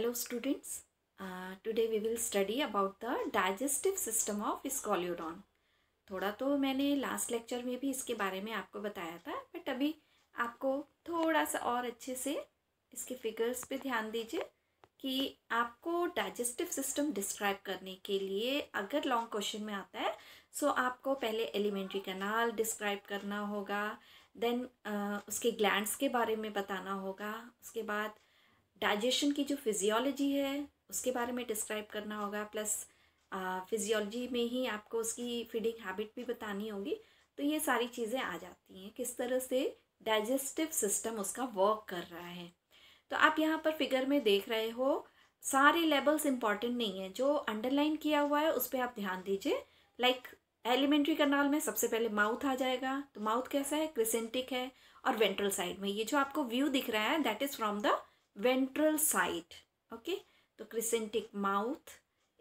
Hello students, uh, today we will study about the digestive system of scoliodon थोड़ा तो मैंने last lecture में भी इसके बारे में आपको बताया था बट अभी आपको थोड़ा सा और अच्छे से इसके फिगर्स पे ध्यान दीजिए कि आपको डाइजेस्टिव सिस्टम डिस्क्राइब करने के लिए अगर लॉन्ग क्वेश्चन में आता है सो आपको पहले एलिमेंट्री कनाल डिस्क्राइब करना होगा देन uh, उसके ग्लैंड्स के बारे में बताना होगा उसके बाद डाइजेशन की जो फिजियोलॉजी है उसके बारे में डिस्क्राइब करना होगा प्लस फिजियोलॉजी में ही आपको उसकी फीडिंग हैबिट भी बतानी होगी तो ये सारी चीज़ें आ जाती हैं किस तरह से डाइजेस्टिव सिस्टम उसका वर्क कर रहा है तो आप यहाँ पर फिगर में देख रहे हो सारे लेवल्स इंपॉर्टेंट नहीं है जो अंडरलाइन किया हुआ है उस पर आप ध्यान दीजिए लाइक एलिमेंट्री कनाल में सबसे पहले माउथ आ जाएगा तो माउथ कैसा है क्रिसेंटिक है और वेंट्रल साइड में ये जो आपको व्यू दिख रहा है that is from the ventral side okay तो क्रिसेंटिक माउथ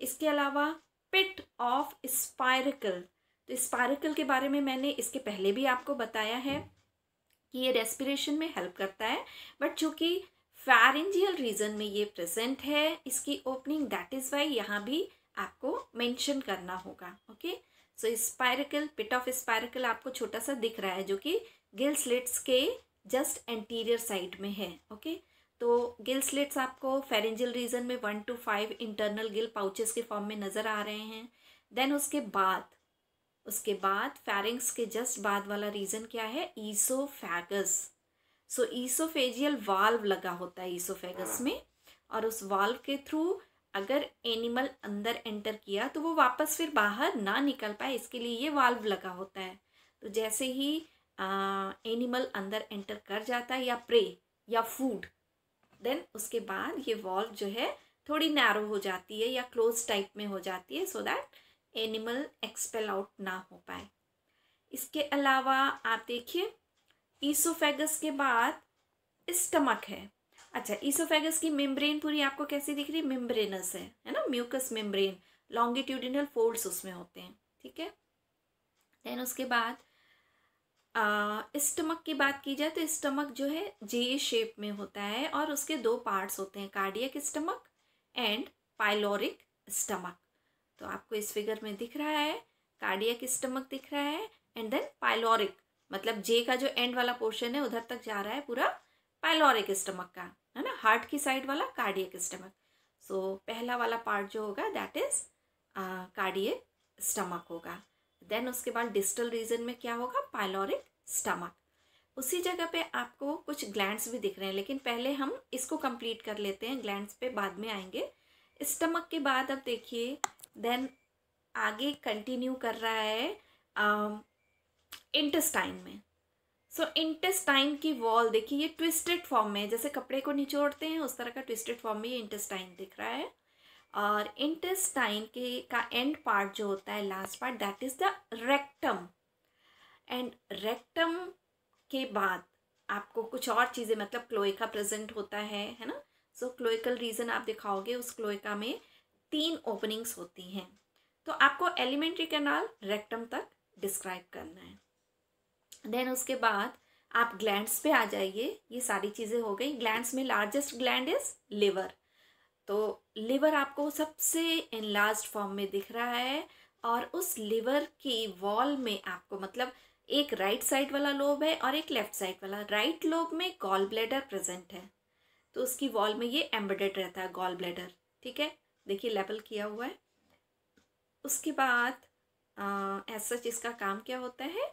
इसके अलावा पिट ऑफ स्पायरकल तो स्पायरिकल के बारे में मैंने इसके पहले भी आपको बताया है कि ये रेस्पिरेशन में हेल्प करता है बट चूंकि फैरेंजियल रीजन में ये प्रेजेंट है इसकी ओपनिंग दैट इज़ वाई यहाँ भी आपको मेंशन करना होगा ओके सो स्पायरिकल पिट ऑफ स्पायरकल आपको छोटा सा दिख रहा है जो कि गिल स्लिट्स के जस्ट एंटीरियर साइड में है ओके okay? तो गिल स्लिट्स आपको फेरेंजियल रीजन में one two five internal gill pouches के फॉर्म में नज़र आ रहे हैं देन उसके बाद उसके बाद फेरिंग्स के जस्ट बाद वाला रीज़न क्या है ईसोफेगस सो ईसोफेजियल वाल्व लगा होता है ईसोफेगस हाँ। में और उस वाल्व के थ्रू अगर एनिमल अंदर एंटर किया तो वो वापस फिर बाहर ना निकल पाए इसके लिए ये वाल्व लगा होता है तो जैसे ही एनिमल अंदर एंटर कर जाता है या प्रे या फूड देन उसके बाद ये वॉल्व जो है थोड़ी नैरो हो जाती है या क्लोज टाइप में हो जाती है so that animal expel out ना हो पाए इसके अलावा आप देखिए ईसोफेगस के बाद स्टमक है अच्छा ईसोफेगस की मेम्ब्रेन पूरी आपको कैसी दिख रही है मेम्ब्रेनस है है ना म्यूकस मेम्ब्रेन लॉन्गिट्यूडिनल फोल्ड्स उसमें होते हैं ठीक है देन उसके बाद स्टमक की बात की जाए तो स्टमक जो है जे शेप में होता है और उसके दो पार्ट्स होते हैं cardiac stomach and pyloric stomach तो आपको इस फिगर में दिख रहा है कार्डियक स्टमक दिख रहा है एंड देन पाइलोरिक मतलब जे का जो एंड वाला पोर्शन है उधर तक जा रहा है पूरा पाइलोरिक स्टमक का है ना हार्ट की साइड वाला कार्डियक स्टमक सो so, पहला वाला पार्ट जो होगा दैट इज कार्डियक स्टमक होगा देन उसके बाद डिस्टल रीजन में क्या होगा पायलोरिक स्टमक उसी जगह पे आपको कुछ ग्लैंड्स भी दिख रहे हैं लेकिन पहले हम इसको कंप्लीट कर लेते हैं ग्लैंड्स पे बाद में आएंगे स्टमक के बाद अब देखिए देन आगे कंटिन्यू कर रहा है इंटेस्टाइन um, में सो so, इंटेस्टाइन की वॉल देखिए ये ट्विस्टेड फॉर्म में जैसे कपड़े को निचोड़ते हैं उस तरह का ट्विस्टेड फॉर्म में ये इंटेस्टाइन दिख रहा है और इंटेस्टाइन के का एंड पार्ट जो होता है last part that is the rectum and rectum के बाद आपको कुछ और चीज़ें मतलब क्लोइका प्रेजेंट होता है है ना सो क्लोएकल क्लोइकल रीजन आप दिखाओगे उस क्लोइका में तीन ओपनिंग्स होती हैं तो आपको एलिमेंट्री कैनाल रेक्टम तक डिस्क्राइब करना है देन उसके बाद आप ग्लैंड्स पे आ जाइए ये सारी चीज़ें हो गई ग्लैंड्स में लार्जेस्ट ग्लैंड इज लिवर तो लिवर आपको सबसे इनलार्ज फॉर्म में दिख रहा है और उस लिवर की वॉल में आपको मतलब एक राइट right साइड वाला लोब है और एक लेफ्ट साइड वाला राइट right लोब में गॉल ब्लेडर प्रेजेंट है तो उसकी वॉल में ये एम्बेडेड रहता है गॉल ब्लेडर ठीक है देखिए लेबल किया हुआ है उसके बाद एज सच इसका काम क्या होता है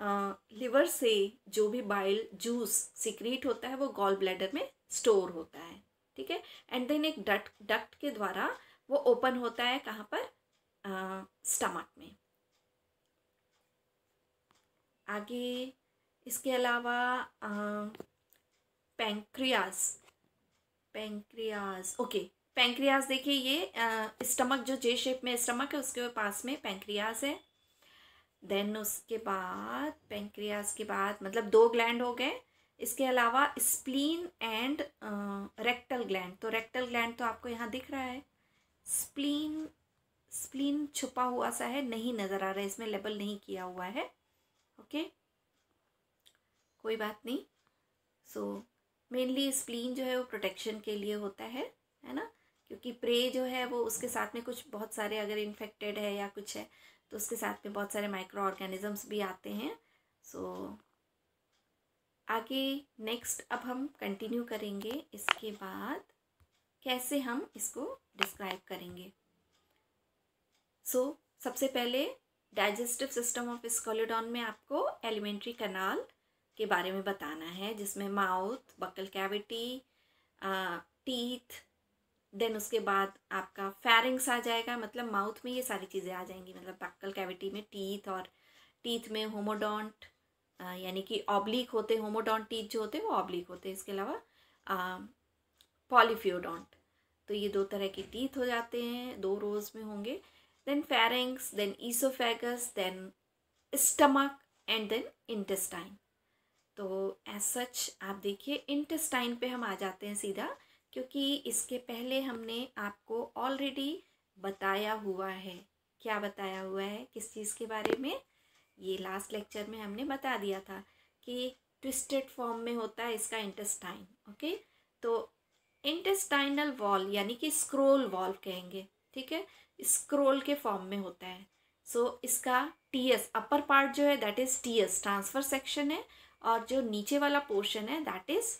आ, लिवर से जो भी बाइल जूस सिक्रीट होता है वो गॉल ब्लैडर में स्टोर होता है ठीक है एंड देन एक डट डक्ट के द्वारा वो ओपन होता है कहाँ पर स्टमक में आगे इसके अलावा पेंक्रियाज पेंक्रियाज ओके पेंक्रियाज देखिए ये स्टमक जो जे शेप में स्टमक है उसके पास में पेंक्रियाज है देन उसके बाद पेंक्रियाज के बाद मतलब दो ग्लैंड हो गए इसके अलावा स्प्लीन एंड रेक्टल ग्लैंड तो रेक्टल ग्लैंड तो आपको यहाँ दिख रहा है स्प्लीन स्प्लीन छुपा हुआ सा है नहीं नज़र आ रहा है इसमें लेबल नहीं किया हुआ है ओके कोई बात नहीं सो मेनली स्प्लीन जो है वो प्रोटेक्शन के लिए होता है है ना क्योंकि प्रे जो है वो उसके साथ में कुछ बहुत सारे अगर इन्फेक्टेड है या कुछ है तो उसके साथ में बहुत सारे माइक्रो ऑर्गेनिजम्स भी आते हैं सो so, आगे नेक्स्ट अब हम कंटिन्यू करेंगे इसके बाद कैसे हम इसको डिस्क्राइब करेंगे सो so, सबसे पहले डाइजेस्टिव सिस्टम ऑफ स्कोलोडॉन में आपको एलिमेंट्री कनाल के बारे में बताना है जिसमें mouth buccal cavity teeth then उसके बाद आपका फैरिंग्स आ जाएगा मतलब माउथ में ये सारी चीज़ें आ जाएंगी मतलब बक्कल कैविटी में टीथ और टीथ में होमोडोंट यानी कि ऑब्लिक होते टीथ जो होते हैं वो ऑब्लिक होते हैं इसके अलावा पॉलीफ्योडोंट तो ये दो तरह के टीथ हो जाते हैं दो रोज में होंगे then pharynx then oesophagus then stomach and then intestine तो एज सच आप देखिए इंटेस्टाइन पे हम आ जाते हैं सीधा क्योंकि इसके पहले हमने आपको ऑलरेडी बताया हुआ है क्या बताया हुआ है किस चीज़ के बारे में ये लास्ट लेक्चर में हमने बता दिया था कि ट्विस्टेड फॉर्म में होता है इसका इंटेस्टाइन ओके तो इंटेस्टाइनल वॉल यानी कि स्क्रोल वॉल कहेंगे ठीक है स्क्रोल के फॉर्म में होता है सो so, इसका टीएस अपर पार्ट जो है that is TS transfer section है और जो नीचे वाला पोर्शन है दैट इज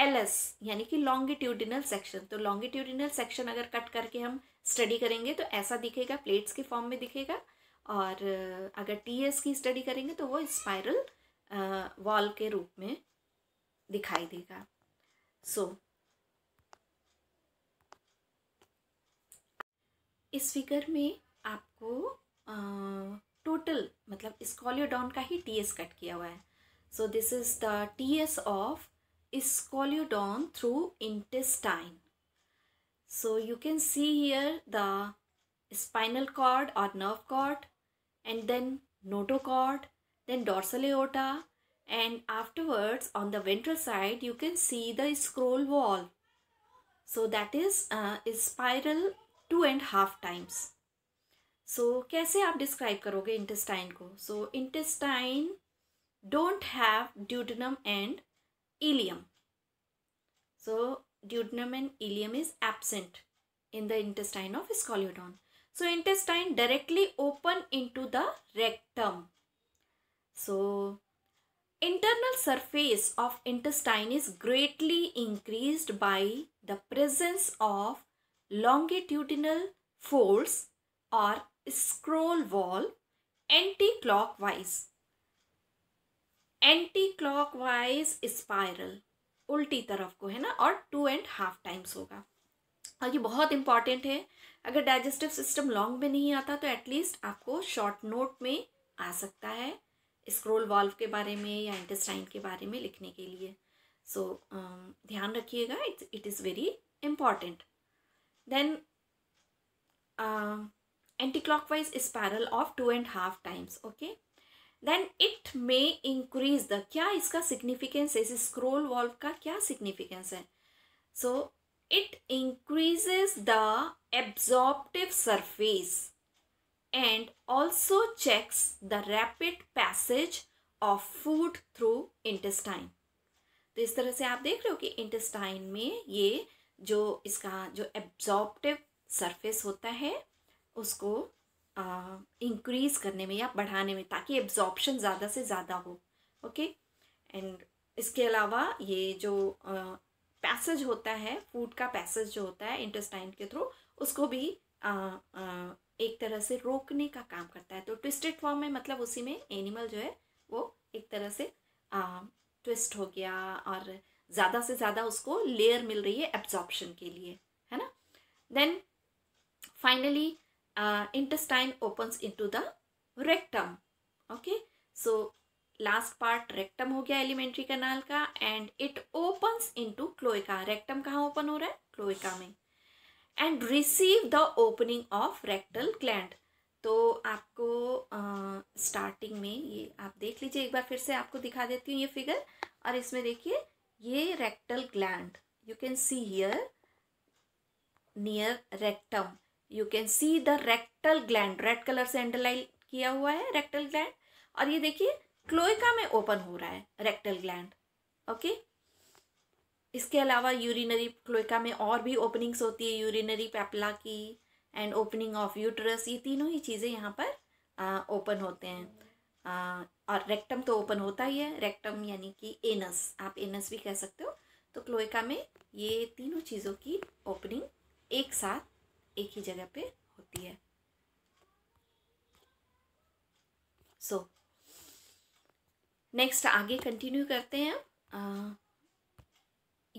एलएस यानी कि लॉन्गिट्यूडिनल सेक्शन तो लॉन्गिट्यूडिनल सेक्शन अगर कट करके हम स्टडी करेंगे तो ऐसा दिखेगा प्लेट्स के फॉर्म में दिखेगा और अगर टी की स्टडी करेंगे तो वो स्पाइरल वॉल के रूप में दिखाई देगा सो so, इस फिगर में आपको टोटल मतलब स्कॉलियोडॉन का ही टी एस कट किया हुआ है so this is the T S of scoliodon through intestine so you can see here the spinal cord और nerve cord and then notochord, then dorsal aorta, and afterwards on the ventral side you can see the scroll wall. So that is uh, is spiral two and half times. So कैसे आप describe करोगे intestine So intestine don't have duodenum and ileum. So duodenum and ileum is absent in the intestine of Scoliodon. So intestine directly open into the rectum. So internal surface of intestine is greatly increased by the presence of longitudinal folds or scroll wall anti-clockwise. Anti clockwise spiral उल्टी तरफ को है ना और to and half times होगा और हाँ, ये बहुत इंपॉर्टेंट है अगर डाइजेस्टिव सिस्टम लॉन्ग में नहीं आता तो एटलीस्ट आपको शॉर्ट नोट में आ सकता है स्क्रोल वॉल्व के बारे में या इंटेस्टाइन के बारे में लिखने के लिए सो so, uh, ध्यान रखिएगा it's it is very important then anti clockwise spiral of two and half times okay then it may increase the क्या इसका सिग्निफिकेंस है इस स्क्रोल वॉल्व का क्या सिग्निफिकेंस है so so, It increases the absorptive surface and also checks the rapid passage of food through intestine तो इस तरह से आप देख रहे हो कि इंटेस्टाइन में ये जो इसका जो एब्जॉर्प्टिव सरफेस होता है उसको इंक्रीज करने में या बढ़ाने में ताकि एब्जॉर्प्शन ज़्यादा से ज़्यादा हो ओके एंड इसके अलावा ये जो पैसेज होता है फूड का पैसेज जो होता है इंटेस्टाइन के थ्रू उसको भी आ, आ, एक तरह से रोकने का काम करता है तो ट्विस्टेड फॉर्म में मतलब उसी में एनिमल जो है वो एक तरह से आ, ट्विस्ट हो गया और ज़्यादा से ज़्यादा उसको लेयर मिल रही है एब्जॉर्प्शन के लिए है ना then finally intestine opens into the rectum okay so last part rectum हो गया एलिमेंट्री कनाल का end it opens into cloaca rectum कहाँ ओपन हो रहा है क्लोइका में and receive the opening of rectal gland तो आपको स्टार्टिंग स्टार्टिंग में ये आप देख लीजिए एक बार फिर से आपको दिखा देती हूँ ये फिगर और इसमें देखिए ये rectal gland you can see here near rectum you can see the rectal gland red colour से अंडरलाइन किया हुआ है रेक्टल ग्लैंड और ये देखिए क्लोइका में ओपन हो रहा है रेक्टल ग्लैंड ओके इसके अलावा यूरिनरी क्लोइका में और भी ओपनिंग्स होती है यूरिनरी पैपला की एंड ओपनिंग ऑफ यूट्रस ये तीनों ही चीज़ें यहाँ पर ओपन होते हैं आ, और रेक्टम तो ओपन होता ही है रेक्टम यानी कि एनस आप एनस भी कह सकते हो तो क्लोइका में ये तीनों चीज़ों की ओपनिंग एक साथ एक ही जगह पे होती है सो so, नेक्स्ट आगे कंटिन्यू करते हैं आ,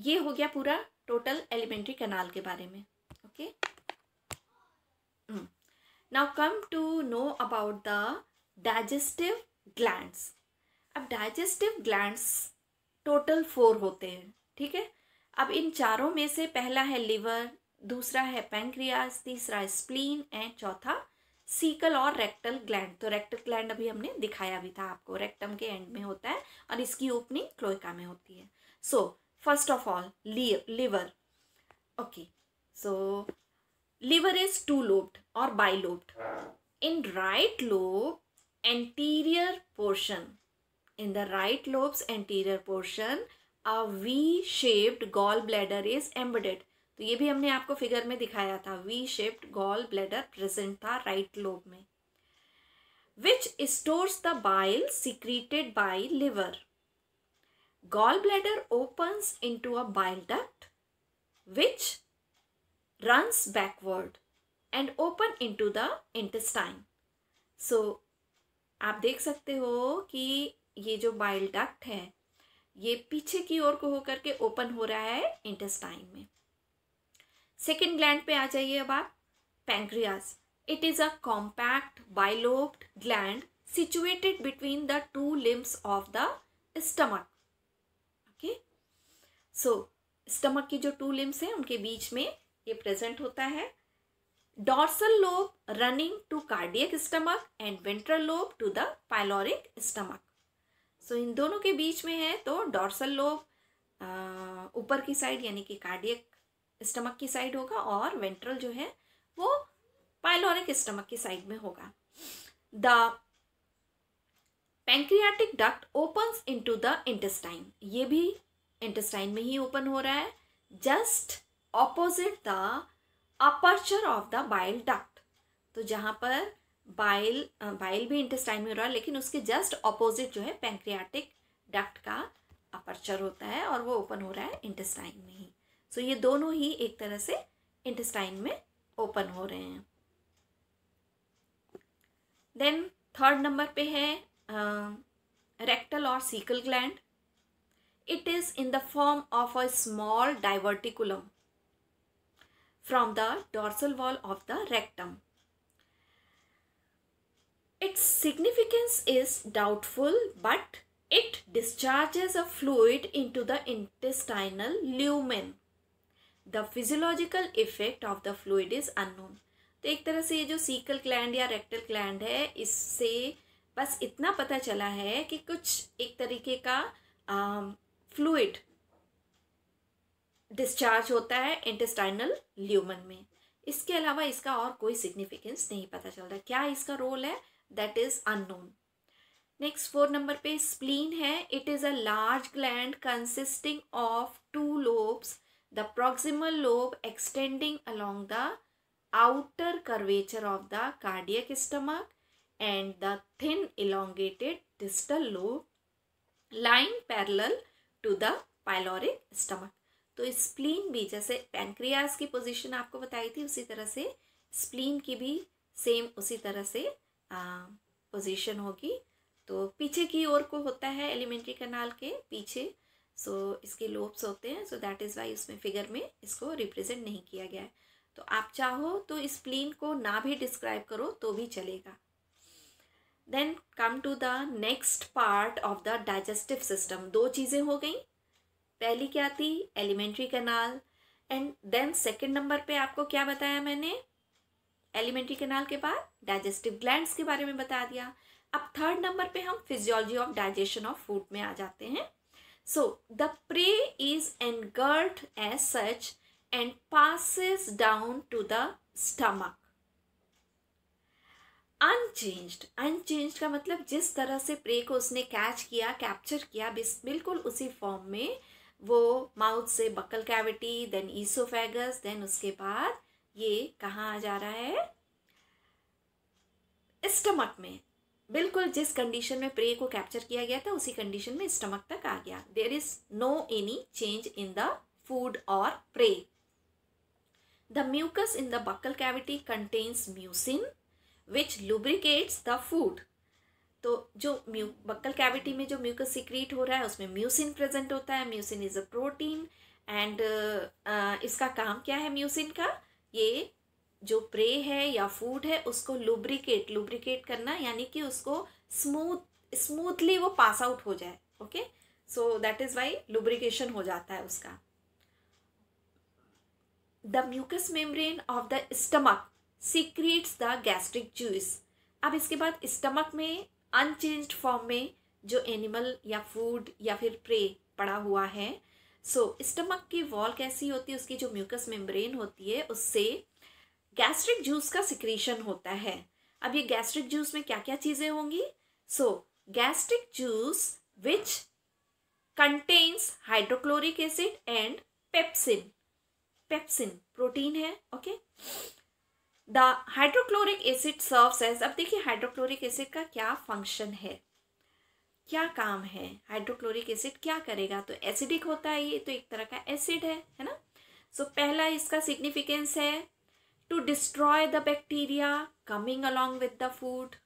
ये हो गया पूरा टोटल एलिमेंट्री कनाल के बारे में okay now come to know about the digestive glands अब डाइजेस्टिव ग्लैंड्स टोटल फोर होते हैं ठीक है अब इन चारों में से पहला है लिवर दूसरा है पेंक्रियाज तीसरा स्प्लीन एंड चौथा सीकल और रेक्टल ग्लैंड तो रेक्टल ग्लैंड अभी हमने दिखाया भी था आपको रेक्टम के एंड में होता है और इसकी ओपनिंग क्लोइका में होती है so first of all liver okay so liver is two lobed और bilobed in right lobe anterior portion in the right lobe's anterior portion a V shaped gall bladder is embedded तो ये भी हमने आपको figure में दिखाया था V shaped gall bladder present था राइट लोब में which stores the bile secreted by liver gall bladder opens into a bile which which backward and open into the intestine so आप देख सकते हो कि ये जो बाइल डक्ट है ये पीछे की ओर को होकर के ओपन हो रहा है इंटेस्टाइन में सेकेंड ग्लैंड पे आ जाइए अब आप pancreas it is a compact bilobed gland situated between the two limbs of the stomach okay so stomach की जो टू लिम्स हैं उनके बीच में ये प्रेजेंट होता है dorsal lobe running to cardiac stomach and ventral lobe to the pyloric stomach so इन दोनों के बीच में है तो डॉर्सल लोब ऊपर की साइड यानी कि कार्डियक स्टमक की साइड होगा और वेंट्रल जो है वो पाइलोरिक स्टमक की साइड में होगा the pancreatic duct into the intestine ये भी इंटेस्टाइन में ही ओपन हो रहा है just opposite the aperture of the bile duct तो जहाँ पर बाइल बाइल भी इंटेस्टाइन में हो रहा है लेकिन उसके जस्ट ऑपोजिट जो है पेंक्रियाटिक डक्ट का अपर्चर होता है और वो ओपन हो रहा है इंटेस्टाइन में ही सो ये दोनों ही एक तरह से इंटेस्टाइन में ओपन हो रहे हैं देन थर्ड नंबर पे है रेक्टल और caecal gland it is in the form of a small diverticulum from the dorsal wall of the rectum its significance is doubtful but it discharge a fluid into the intestinal lumen the physiological effect of the fluid is unknown तो एक तरह से ये जो sickle क्लैंड या rectal क्लैंड है इससे बस इतना पता चला है कि कुछ एक तरीके का फ्लूड um, डिस्चार्ज होता है इंटेस्टाइनल ल्यूमन में इसके अलावा इसका और कोई सिग्निफिकेंस नहीं पता चल रहा क्या इसका रोल है that is unknown next four number पे स्प्लीन है it is a large gland consisting of two lobes the proximal lobe extending along the outer curvature of the cardiac stomach and the thin elongated distal lobe lying parallel to the pyloric stomach. तो spleen भी जैसे pancreas की position आपको बताई थी उसी तरह से स्प्लीन की भी सेम उसी तरह से पोजीशन होगी तो पीछे की ओर को होता है एलिमेंट्री कनाल के पीछे सो so, इसके लोब्स होते हैं सो दैट इज़ वाई उसमें फिगर में इसको रिप्रेजेंट नहीं किया गया है तो आप चाहो तो इस प्लेन को ना भी डिस्क्राइब करो तो भी चलेगा then come to the next part of the digestive system दो चीज़ें हो गई पहली क्या थी alimentary canal and then second number पे आपको क्या बताया मैंने एलिमेंट्री कैनाल के बाद डाइजेस्टिव ग्लैंड्स के बारे में बता दिया अब थर्ड नंबर पे हम physiology of digestion of food में आ जाते हैं So the prey is engulfed as such and passes down to the stomach. Unchanged unchange का मतलब जिस तरह से प्रे को उसने कैच किया कैप्चर किया बिल्कुल उसी फॉर्म में वो माउथ से buccal cavity then oesophagus then उसके बाद ये कहाँ आ जा रहा है स्टमक में बिल्कुल जिस कंडीशन में प्रे को कैप्चर किया गया था उसी कंडीशन में स्टमक तक आ गया there is no any change in the food और prey the mucus in the buccal cavity contains mucin which lubricates the food तो जो म्यू बक्कल कैविटी में जो म्यूकस सिक्रीट हो रहा है उसमें म्यूसिन प्रेजेंट होता है mucin is a protein and इसका काम क्या है म्यूसिन का ये जो प्रे है या फूड है उसको लुब्रिकेट लुब्रिकेट करना यानी कि उसको स्मूथ स्मूथली वो पास आउट हो जाए okay so that is why lubrication हो जाता है उसका the mucous membrane of the stomach secretes the gastric juice अब इसके बाद स्टमक में अनचेंज फॉर्म में जो एनिमल या फूड या फिर प्रे पड़ा हुआ है सो so, स्टमक की वॉल कैसी होती है उसकी जो म्यूकस मेम्ब्रेन होती है उससे गैस्ट्रिक जूस का सिक्रीशन होता है अब ये गैस्ट्रिक जूस में क्या क्या चीज़ें होंगी so gastric juice which contains hydrochloric acid and pepsin pepsin protein है okay the hydrochloric acid serve as अब देखिए हाइड्रोक्लोरिक एसिड का क्या फंक्शन है क्या काम है हाइड्रोक्लोरिक एसिड क्या करेगा तो एसिडिक होता है ये तो एक तरह का एसिड है है ना सो so, पहला इसका सिग्निफिकेंस है to destroy the bacteria coming along with the food.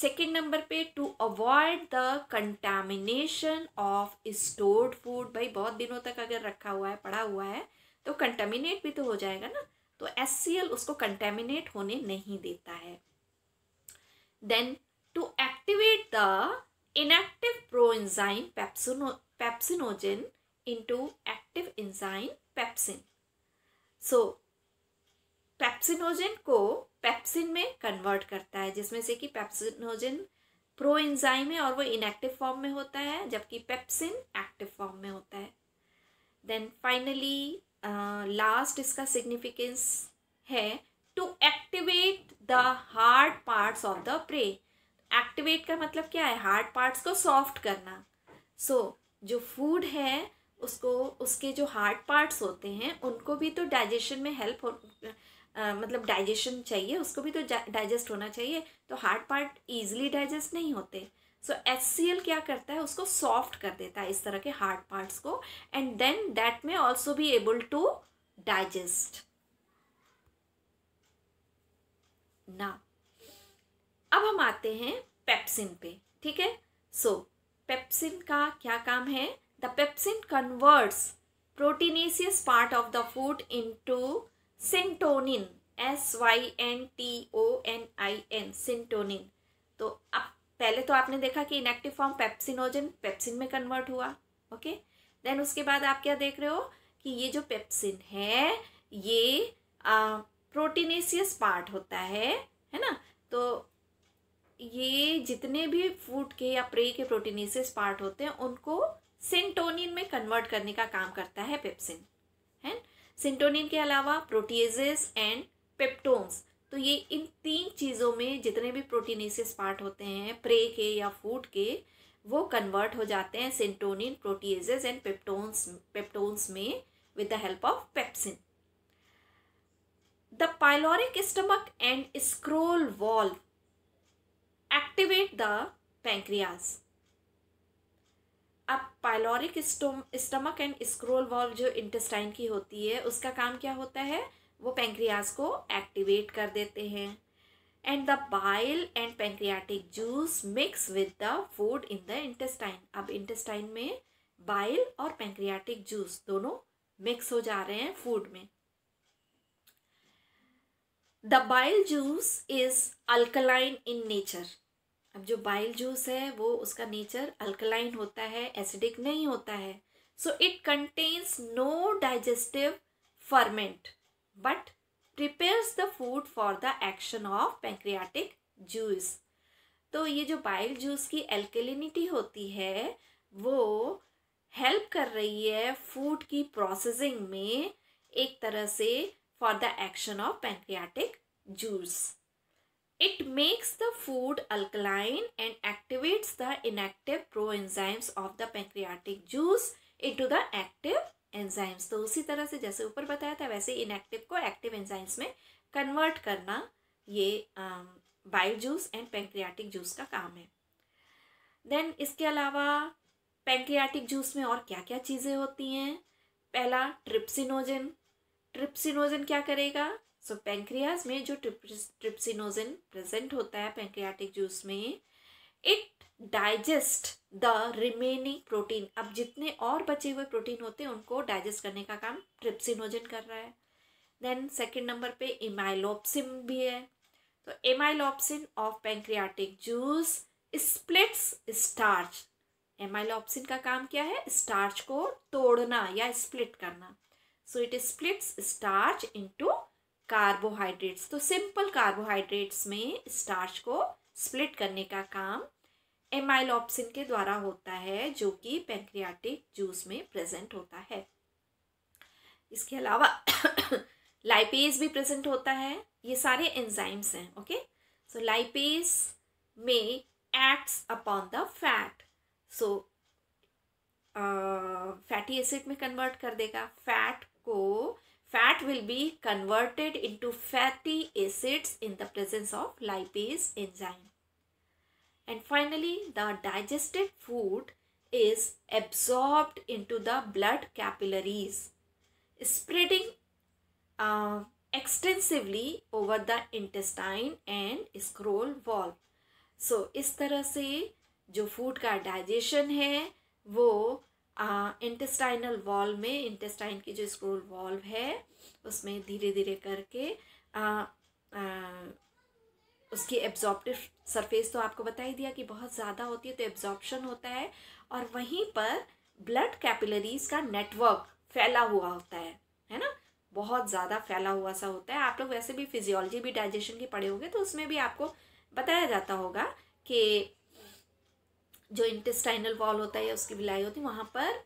Second number पे to avoid the contamination of stored food भाई बहुत दिनों तक अगर रखा हुआ है पड़ा हुआ है तो कंटामिनेट भी तो हो जाएगा ना तो एस उसको कंटेमिनेट होने नहीं देता है then to activate the inactive proenzyme पेप्सिनो pepsinogen into active enzyme pepsin so pepsinogen को पेप्सिन में कन्वर्ट करता है जिसमें से कि पेप्सिनोजन प्रो इंजाइम है और वो इनएक्टिव फॉर्म में होता है जबकि पेप्सिन एक्टिव फॉर्म में होता है देन फाइनली लास्ट इसका सिग्निफिकेंस है to activate the hard parts of the prey activate का मतलब क्या है हार्ड पार्ट्स को सॉफ्ट करना सो so, जो फूड है उसको उसके जो हार्ड पार्ट्स होते हैं उनको भी तो डाइजेशन में हेल्प आ, मतलब डाइजेशन चाहिए उसको भी तो डाइजेस्ट होना चाहिए तो हार्ड पार्ट ईजिली डाइजेस्ट नहीं होते सो एच सी एल क्या करता है उसको सॉफ्ट कर देता है इस तरह के हार्ड पार्ट्स को एंड देन दैट में ऑल्सो भी एबल टू डाइजेस्ट ना अब हम आते हैं पेप्सिन पे ठीक है सो पेप्सिन का क्या काम है the pepsin converts proteinaceous part of the food into syntonin S Y N T O N I N syntonin तो अब पहले तो आपने देखा कि इनएक्टिव फॉर्म पेप्सिनोजन पेप्सिन में कन्वर्ट हुआ ओके देन उसके बाद आप क्या देख रहे हो कि ये जो पेप्सिन है ये प्रोटीनेसियस पार्ट होता है है ना तो ये जितने भी फूड के या प्रे के प्रोटीनेसियस पार्ट होते हैं उनको सिंटोनिन में कन्वर्ट करने का काम करता है पेप्सिन सिंटोनिन के अलावा प्रोटीजेस एंड पेप्टोन्स तो ये इन तीन चीज़ों में जितने भी प्रोटीनेसिस पार्ट होते हैं प्रे के या फूड के वो कन्वर्ट हो जाते हैं syntonin proteases and peptones peptones में with the help of pepsin the pyloric stomach and scroll valve activate the pancreas अब pyloric stomach and scroll valve जो इंटेस्टाइन की होती है उसका काम क्या होता है वो पेंक्रियाज को एक्टिवेट कर देते हैं and the bile and pancreatic juice mix with the food in the intestine अब इंटेस्टाइन में बाइल और पेंक्रियाटिक जूस दोनों मिक्स हो जा रहे हैं फूड में the bile juice is alkaline in nature अब जो बाइल जूस है वो उसका नेचर अल्कलाइन होता है एसिडिक नहीं होता है so it contains no digestive ferment but prepares the food for the action of pancreatic juice तो ये जो बाइल जूस की एल्कलिनिटी होती है वो हेल्प कर रही है फूड की प्रोसेसिंग में एक तरह से for the action of pancreatic juice It makes the food alkaline and activates the inactive proenzymes of the pancreatic juice into the active enzymes. तो उसी तरह से जैसे ऊपर बताया था वैसे इनएक्टिव को एक्टिव एंजाइम्स में कन्वर्ट करना ये bile juice and pancreatic juice का काम है देन इसके अलावा पेंक्रियाटिक जूस में और क्या क्या चीज़ें होती हैं पहला ट्रिप्सिनोजन ट्रिप्सिनोजन क्या करेगा सो so, पेंक्रियाज में जो ट्रिप्सिनोजिन प्रेजेंट होता है पेंक्रियाटिक जूस में it digest the remaining protein अब जितने और बचे हुए प्रोटीन होते हैं उनको डाइजेस्ट करने का काम ट्रिप्सिनोजिन कर रहा है देन सेकेंड नंबर पे इमाइलोप्सिन भी है तो amylopsin of pancreatic juice splits starch amylopsin का काम क्या है स्टार्च को तोड़ना या स्प्लिट करना so it splits starch to carbohydrates तो सिंपल कार्बोहाइड्रेट्स में स्टार्च को स्प्लिट करने का काम एमाइलॉप्सिन के द्वारा होता है जो कि पेंक्रियाटिक जूस में प्रेजेंट होता है इसके अलावा लाइपेज भी प्रेजेंट होता है ये सारे एंजाइम्स हैं ओके सो लाइपेज में acts upon the fat so fatty acid में कन्वर्ट कर देगा फैट को Fat will be converted into fatty acids in the presence of lipase enzyme. And finally, the digested food is absorbed into the blood capillaries, spreading uh, extensively over the intestine and scroll wall so is tarah se jo food ka digestion hai wo intestinal wall में intestine की जो scroll valve है उसमें धीरे धीरे करके आ, आ, उसकी absorptive surface तो आपको बता ही दिया कि बहुत ज़्यादा होती है तो एब्जॉर्प्शन होता है और वहीं पर ब्लड कैपिलरीज का नेटवर्क फैला हुआ होता है है ना बहुत ज़्यादा फैला हुआ सा होता है आप लोग वैसे भी फिजियोलॉजी भी डाइजेशन के पढ़े होंगे तो उसमें भी आपको बताया जाता होगा कि जो इंटेस्टाइनल वॉल होता है या उसकी विलाई होती है वहाँ पर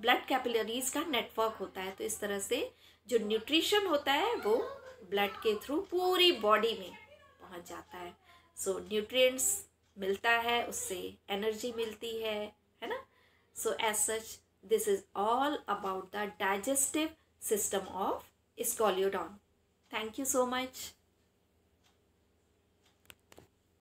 ब्लड कैपिलरीज का नेटवर्क होता है तो इस तरह से जो न्यूट्रिशन होता है वो ब्लड के थ्रू पूरी बॉडी में पहुँच जाता है सो so, न्यूट्रिएंट्स मिलता है उससे एनर्जी मिलती है है ना so as such this is all about the digestive system of Scoliodon thank you so much